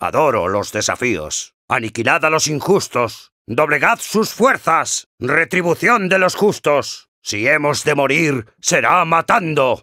Adoro los desafíos. Aniquilad a los injustos. Doblegad sus fuerzas. Retribución de los justos. Si hemos de morir, será matando.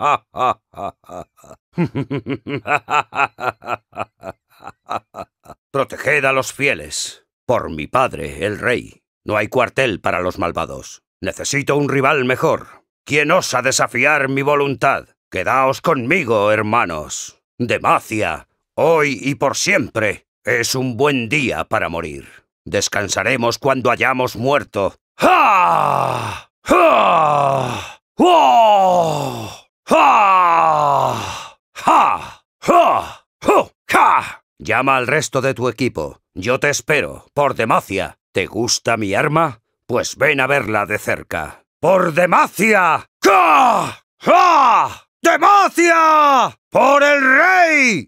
Proteged a los fieles. Por mi padre, el rey. No hay cuartel para los malvados. Necesito un rival mejor. ¿Quién osa desafiar mi voluntad? Quedaos conmigo, hermanos. Demacia, hoy y por siempre, es un buen día para morir. Descansaremos cuando hayamos muerto. Llama al resto de tu equipo. Yo te espero. Por Demacia. ¿Te gusta mi arma? Pues ven a verla de cerca. ¡Por Demacia! ¡Ja! ¡Demacia! ¡Por el rey!